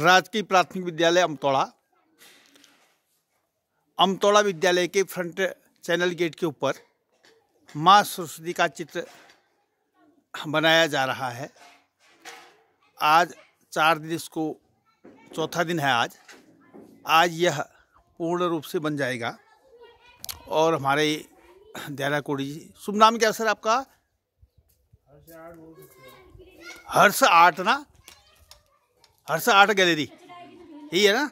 राजकीय प्राथमिक विद्यालय अमतौड़ा अमतौड़ा विद्यालय के फ्रंट चैनल गेट के ऊपर माँ सरस्वती का चित्र बनाया जा रहा है आज चार दिन इसको चौथा दिन है आज आज यह पूर्ण रूप से बन जाएगा और हमारे दयाला कोड़ी जी शुभ नाम क्या सर आपका हर्ष आर्ट ना हर्ष आर्ट गैलरी यही है ना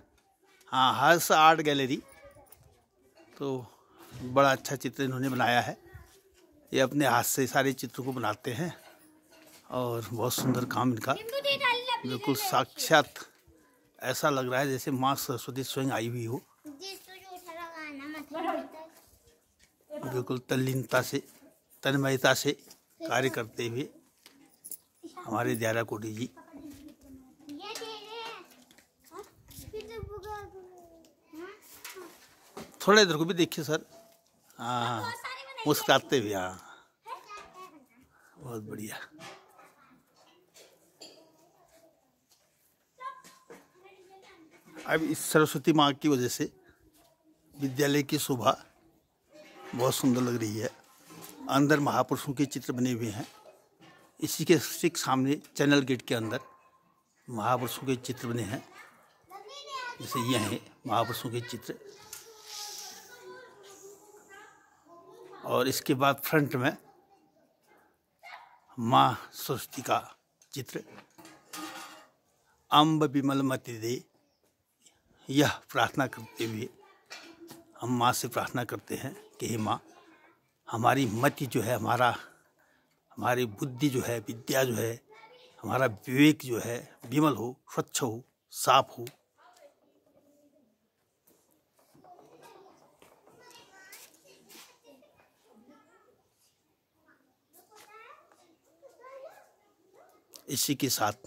हाँ हर्ष आर्ट गैलरी तो बड़ा अच्छा चित्र इन्होंने बनाया है ये अपने हाथ से सारे चित्र को बनाते हैं और बहुत सुंदर काम इनका बिल्कुल साक्षात ऐसा लग रहा है जैसे माँ सरस्वती स्वयं आई हुई हो बिल्कुल तल्लीनता से तन्मयता से कार्य करते हुए हमारे द्यारा कोटी जी थोड़ा इधर को भी देखिए सर हाँ, हाँ मुस्कुराते भी हाँ बहुत बढ़िया अब इस सरस्वती माँ की वजह से विद्यालय की शोभा बहुत सुंदर लग रही है अंदर महापुरुषों के चित्र बने हुए हैं इसी के ठीक सामने चैनल गेट के अंदर महापुरुषों के चित्र बने हैं जैसे ये हैं महापुरुषों के चित्र और इसके बाद फ्रंट में माँ सरस्वती का चित्र अम्ब विमल मति दे यह प्रार्थना करते हुए हम माँ से प्रार्थना करते हैं कि हे माँ हमारी मति जो है हमारा हमारी बुद्धि जो है विद्या जो है हमारा विवेक जो है विमल हो स्वच्छ हो साफ हो इसी के साथ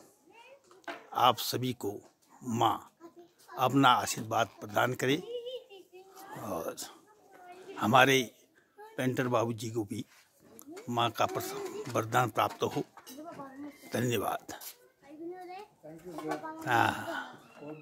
आप सभी को माँ अपना आशीर्वाद प्रदान करे और हमारे पेंटर बाबू जी को भी माँ का वरदान प्राप्त हो धन्यवाद हाँ